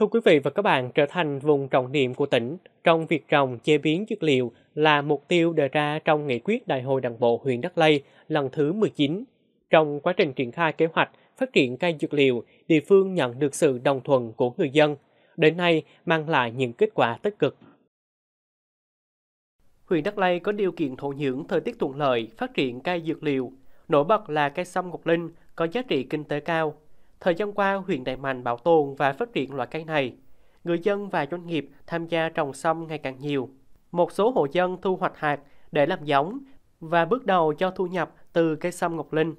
Thưa quý vị và các bạn, trở thành vùng trọng điểm của tỉnh trong việc trồng chế biến dược liệu là mục tiêu đề ra trong nghị quyết Đại hội Đảng bộ huyện Đắk Lây lần thứ 19. Trong quá trình triển khai kế hoạch phát triển cây dược liệu, địa phương nhận được sự đồng thuận của người dân. Đến nay mang lại những kết quả tích cực. Huyện Đắk Lây có điều kiện thổ nhưỡng thời tiết thuận lợi phát triển cây dược liệu. Nổi bật là cây sâm ngọc linh có giá trị kinh tế cao, Thời gian qua, huyện đại mạnh bảo tồn và phát triển loại cây này. Người dân và doanh nghiệp tham gia trồng sâm ngày càng nhiều. Một số hộ dân thu hoạch hạt để làm giống và bước đầu cho thu nhập từ cây sâm Ngọc Linh.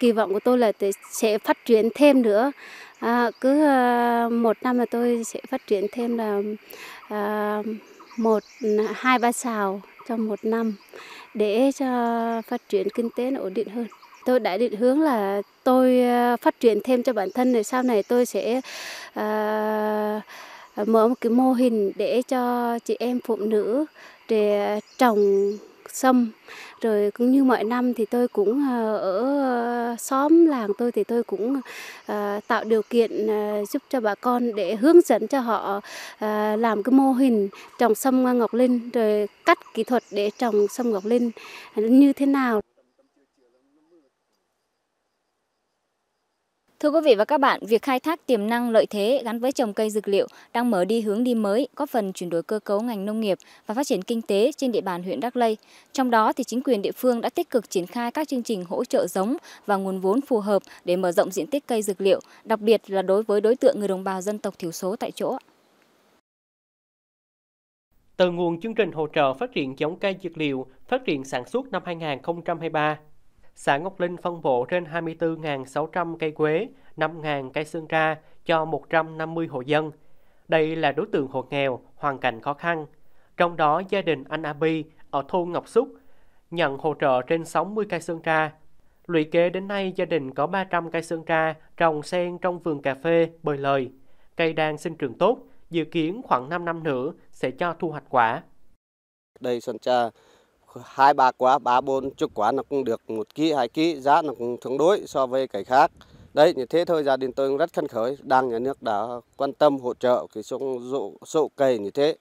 Kỳ vọng của tôi là sẽ phát triển thêm nữa. À, cứ à, một năm là tôi sẽ phát triển thêm là à, một hai ba xào trong một năm để cho phát triển kinh tế ổn định hơn tôi đã định hướng là tôi ờ, phát triển thêm cho bản thân rồi sau này tôi sẽ à, mở một cái mô hình để cho chị em phụ nữ để trồng sâm rồi cũng như mọi năm thì tôi cũng ờ, ở xóm làng tôi thì tôi cũng tạo điều kiện giúp cho bà con để hướng dẫn cho họ làm cái mô hình trồng sâm ngọc linh rồi cắt kỹ thuật để trồng sâm ngọc linh như thế nào Thưa quý vị và các bạn, việc khai thác tiềm năng lợi thế gắn với trồng cây dược liệu đang mở đi hướng đi mới, góp phần chuyển đổi cơ cấu ngành nông nghiệp và phát triển kinh tế trên địa bàn huyện Đắk Lây. Trong đó thì chính quyền địa phương đã tích cực triển khai các chương trình hỗ trợ giống và nguồn vốn phù hợp để mở rộng diện tích cây dược liệu, đặc biệt là đối với đối tượng người đồng bào dân tộc thiểu số tại chỗ. Từ nguồn chương trình hỗ trợ phát triển giống cây dược liệu, phát triển sản xuất năm 2023, xã Ngọc Linh phân bổ trên 24.600 cây quế, 5.000 cây xương tra cho 150 hộ dân. Đây là đối tượng hộ nghèo, hoàn cảnh khó khăn. Trong đó gia đình anh Abi ở thôn Ngọc Xúc nhận hỗ trợ trên 60 cây xương tra. Lũy kế đến nay gia đình có 300 cây xương tra trồng sen trong vườn cà phê bời lời. Cây đang sinh trưởng tốt, dự kiến khoảng 5 năm nữa sẽ cho thu hoạch quả. Đây sơn tra hai ba quả ba bốn chục quả nó cũng được một ký hai ký giá nó cũng tương đối so với cây khác đấy như thế thôi gia đình tôi cũng rất khấn khởi đảng nhà nước đã quan tâm hỗ trợ cái số dụ sổ cây như thế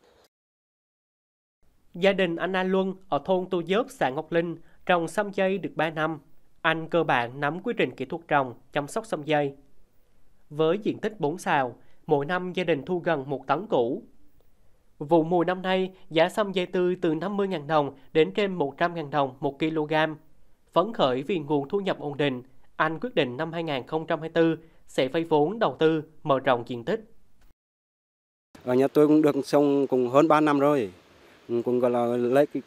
gia đình anh A Luân ở thôn Tu Dớp xã Ngọc Linh trồng sâm dây được 3 năm anh cơ bản nắm quy trình kỹ thuật trồng chăm sóc sâm dây với diện tích 4 sào mỗi năm gia đình thu gần một tấn củ Vụ mùa năm nay, giá sâm dây tươi từ 50.000 đồng đến trên 100.000 đồng 1 kg. Phấn khởi vì nguồn thu nhập ổn định, anh quyết định năm 2024 sẽ vay vốn đầu tư mở rộng diện tích. Ở nhà tôi cũng được xong cùng hơn 3 năm rồi. Ừ, cũng gọi là lấy cái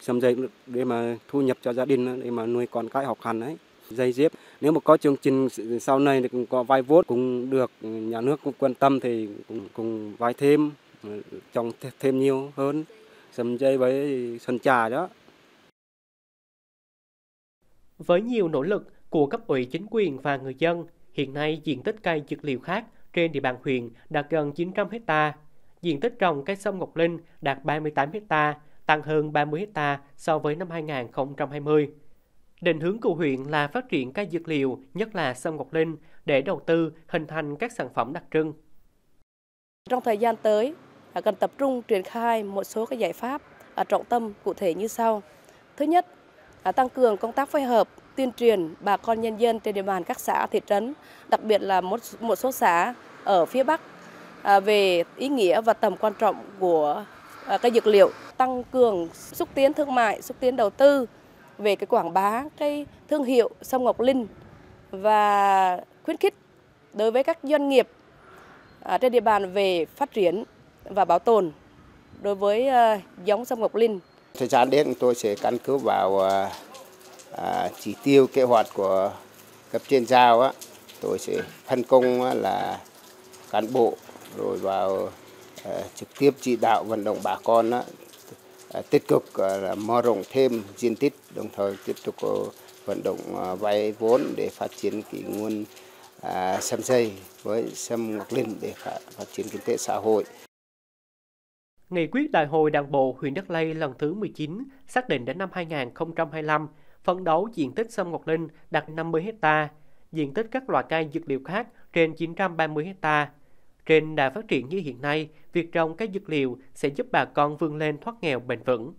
sâm dây để mà thu nhập cho gia đình để mà nuôi con cái học hành ấy. Dây dép nếu mà có chương trình sau này thì cũng có vay vốn cũng được nhà nước cũng quan tâm thì cũng, cũng vay thêm trồng thêm nhiều hơn sầm dây với sân trà đó. Với nhiều nỗ lực của cấp ủy chính quyền và người dân, hiện nay diện tích cây dược liệu khác trên địa bàn huyện đạt gần 900 hecta, diện tích trồng cây sâm Ngọc Linh đạt 38 hecta, tăng hơn 30 hecta so với năm 2020. Định hướng của huyện là phát triển cây dược liệu, nhất là sâm Ngọc Linh, để đầu tư hình thành các sản phẩm đặc trưng. Trong thời gian tới, cần tập trung triển khai một số các giải pháp trọng tâm cụ thể như sau. Thứ nhất, à, tăng cường công tác phối hợp tuyên truyền bà con nhân dân trên địa bàn các xã thị trấn, đặc biệt là một một số xã ở phía Bắc à, về ý nghĩa và tầm quan trọng của à, cây dược liệu, tăng cường xúc tiến thương mại, xúc tiến đầu tư về cái quảng bá cái thương hiệu sông ngọc linh và khuyến khích đối với các doanh nghiệp trên địa bàn về phát triển và bảo tồn đối với ờ, giống sâm Ngọc Linh. Thời gian đến tôi sẽ căn cứ vào ờ, à, chỉ tiêu kế hoạch của cấp trên giao á, tôi sẽ phân công là cán bộ rồi vào à, trực tiếp chỉ đạo vận động bà con á, à, tích cực à, mở rộng thêm diện tích đồng thời tiếp tục vận động vay vốn để phát triển cái nguồn à, sâm dây với sâm ngọc linh để phát triển kinh tế xã hội Nghị quyết Đại hội Đảng bộ huyện Đắk Lây lần thứ 19 xác định đến năm 2025 phấn đấu diện tích sâm Ngọc Linh đạt 50 ha, diện tích các loại cây dược liệu khác trên 930 ha. Trên đà phát triển như hiện nay, việc trồng các dược liệu sẽ giúp bà con vươn lên thoát nghèo bền vững.